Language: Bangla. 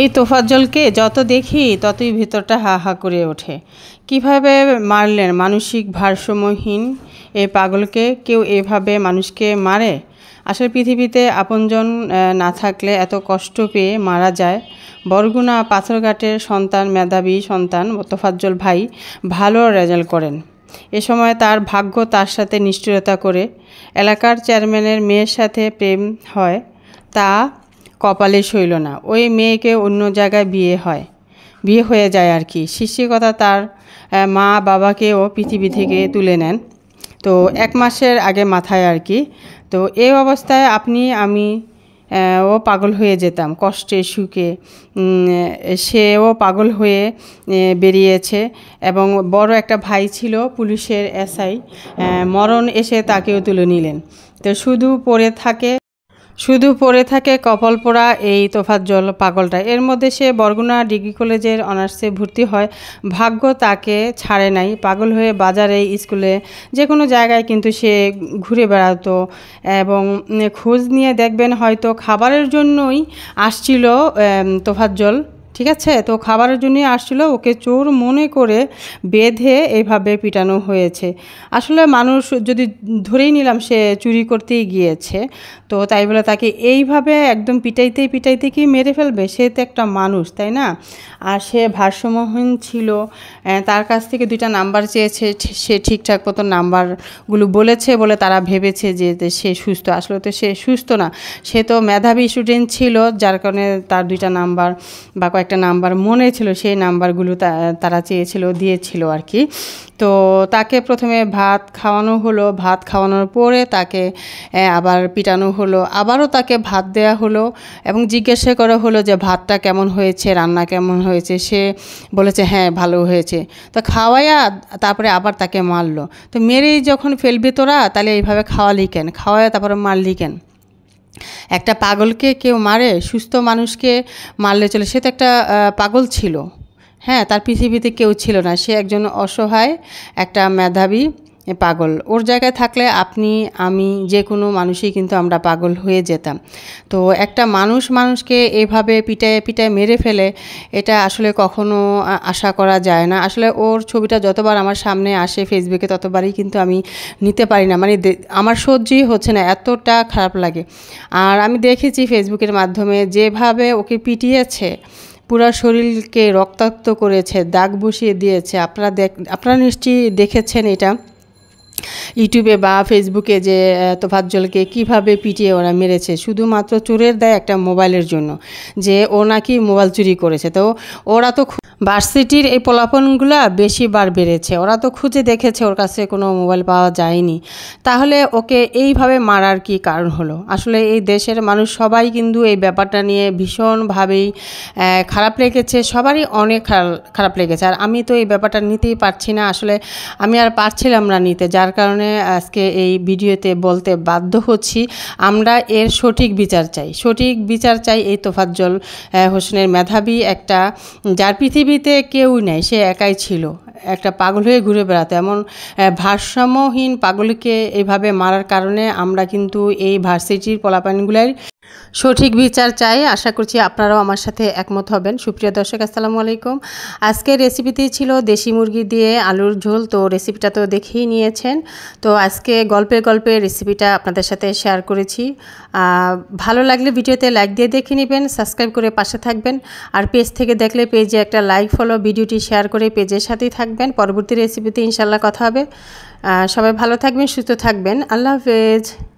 এই তোফাজ্জলকে যত দেখি ততই ভিতরটা হা হা করে ওঠে কিভাবে মারলেন মানসিক ভারসাম্যহীন এ পাগলকে কেউ এভাবে মানুষকে মারে আসলে পৃথিবীতে আপনজন না থাকলে এত কষ্ট পেয়ে মারা যায় বরগুনা পাথরঘাটের সন্তান মেধাবী সন্তান তোফাজ্জল ভাই ভালো রেজাল্ট করেন এ সময় তার ভাগ্য তার সাথে নিষ্ঠুরতা করে এলাকার চেয়ারম্যানের মেয়ের সাথে প্রেম হয় তা কপালে সইল না ওই মেয়েকে অন্য জায়গায় বিয়ে হয় বিয়ে হয়ে যায় আর কি শিষ্যকতা তার মা বাবাকেও পৃথিবী থেকে তুলে নেন তো এক মাসের আগে মাথায় আর কি তো এই অবস্থায় আপনি আমি ও পাগল হয়ে যেতাম কষ্টে সুখে সেও পাগল হয়ে বেরিয়েছে এবং বড় একটা ভাই ছিল পুলিশের এসআই মরণ এসে তাকেও তুলে নিলেন তো শুধু পড়ে থাকে শুধু পড়ে থাকে কপালপোড়া এই তোফাজ্জল পাগলটা এর মধ্যে সে বরগুনা ডিগ্রি কলেজের অনার্সে ভর্তি হয় ভাগ্য তাকে ছাড়ে নাই পাগল হয়ে বাজারে স্কুলে যে কোনো জায়গায় কিন্তু সে ঘুরে বেড়াতো এবং খোঁজ নিয়ে দেখবেন হয়তো খাবারের জন্যই আসছিল তোফাজ্জল ঠিক আছে তো খাবারের জন্যই আসছিল ওকে চোর মনে করে বেঁধে এইভাবে পিটানো হয়েছে আসলে মানুষ যদি ধরেই নিলাম সে চুরি করতেই গিয়েছে তো তাই বলে তাকে এইভাবে একদম পিটাইতে পিটাইতে কি মেরে ফেলবে সে তো একটা মানুষ তাই না আর সে ভারসাম্যহীন ছিল তার কাছ থেকে দুইটা নাম্বার চেয়েছে সে ঠিকঠাক মতো নাম্বারগুলো বলেছে বলে তারা ভেবেছে যে সে সুস্থ আসলে তো সে সুস্থ না সে তো মেধাবী স্টুডেন্ট ছিল যার কারণে তার দুইটা নাম্বার বা কয়েক একটা নাম্বার মনে ছিল সেই নাম্বারগুলো তারা চেয়েছিল দিয়েছিল আর কি তো তাকে প্রথমে ভাত খাওয়ানো হলো ভাত খাওয়ানোর পরে তাকে আবার পিটানো হলো আবারও তাকে ভাত দেয়া হলো এবং জিজ্ঞাসা করা হলো যে ভাতটা কেমন হয়েছে রান্না কেমন হয়েছে সে বলেছে হ্যাঁ ভালো হয়েছে তো খাওয়ায়া তারপরে আবার তাকে মারলো তো মেরেই যখন ফেলবে তোরা তাহলে এইভাবে খাওয়ালি কেন খাওয়াইয়া তারপরে মারলি কেন একটা পাগলকে কেউ মারে সুস্থ মানুষকে মারলে চলে সে তো একটা পাগল ছিল হ্যাঁ তার পৃথিবীতে কেউ ছিল না সে একজন অসহায় একটা মেধাবী পাগল ওর জায়গায় থাকলে আপনি আমি যে কোনো মানুষই কিন্তু আমরা পাগল হয়ে যেতাম তো একটা মানুষ মানুষকে এভাবে পিটায় পিটায় মেরে ফেলে এটা আসলে কখনো আশা করা যায় না আসলে ওর ছবিটা যতবার আমার সামনে আসে ফেসবুকে ততবারই কিন্তু আমি নিতে পারি না মানে আমার সহ্যই হচ্ছে না এতটা খারাপ লাগে আর আমি দেখেছি ফেসবুকের মাধ্যমে যেভাবে ওকে পিটিয়েছে পুরা শরীরকে রক্তাক্ত করেছে দাগ বসিয়ে দিয়েছে আপনারা দেখ আপনারা নিশ্চয়ই দেখেছেন এটা ইউটিউবে বা ফেসবুকে যে তোফাজ্জলকে কিভাবে পিটিয়ে ওরা মেরেছে শুধুমাত্র চোরের দেয় একটা মোবাইলের জন্য যে ও নাকি মোবাইল চুরি করেছে তো ওরা তো ভার্সিটির এই বেশি বেশিবার বেড়েছে ওরা তো খুঁজে দেখেছে ওর কাছে কোনো মোবাইল পাওয়া যায়নি তাহলে ওকে এইভাবে মারার কি কারণ হলো আসলে এই দেশের মানুষ সবাই কিন্তু এই ব্যাপারটা নিয়ে ভীষণভাবেই খারাপ লেগেছে সবারই অনেক খারাপ লেগেছে আর আমি তো এই ব্যাপারটা নিতেই পারছি না আসলে আমি আর পারছিলাম না নিতে যার যার কারণে আজকে এই ভিডিওতে বলতে বাধ্য হচ্ছি আমরা এর সঠিক বিচার চাই সঠিক বিচার চাই এই তোফাজ্জল হোসেনের মেধাবী একটা যার পৃথিবীতে কেউ নাই সে একাই ছিল একটা পাগল হয়ে ঘুরে বেড়াতো এমন ভারসাম্যহীন পাগলকে এইভাবে মারার কারণে আমরা কিন্তু এই ভার্সিটির পলাপানগুলাই সঠিক বিচার চাই আশা করছি আপনারাও আমার সাথে একমত হবেন সুপ্রিয় দর্শক আসসালামু আলাইকুম আজকের রেসিপিতে ছিল দেশি মুরগি দিয়ে আলুর ঝোল তো রেসিপিটা তো দেখেই নিয়েছেন তো আজকে গল্পে গল্পে রেসিপিটা আপনাদের সাথে শেয়ার করেছি ভালো লাগলে ভিডিওতে লাইক দিয়ে দেখে নেবেন সাবস্ক্রাইব করে পাশে থাকবেন আর পেজ থেকে দেখলে পেজে একটা লাইক ফলো ভিডিওটি শেয়ার করে পেজের সাথেই থাকবেন পরবর্তী রেসিপিতে ইনশাল্লাহ কথা হবে সবাই ভালো থাকবেন সুস্থ থাকবেন আল্লাহ হাফেজ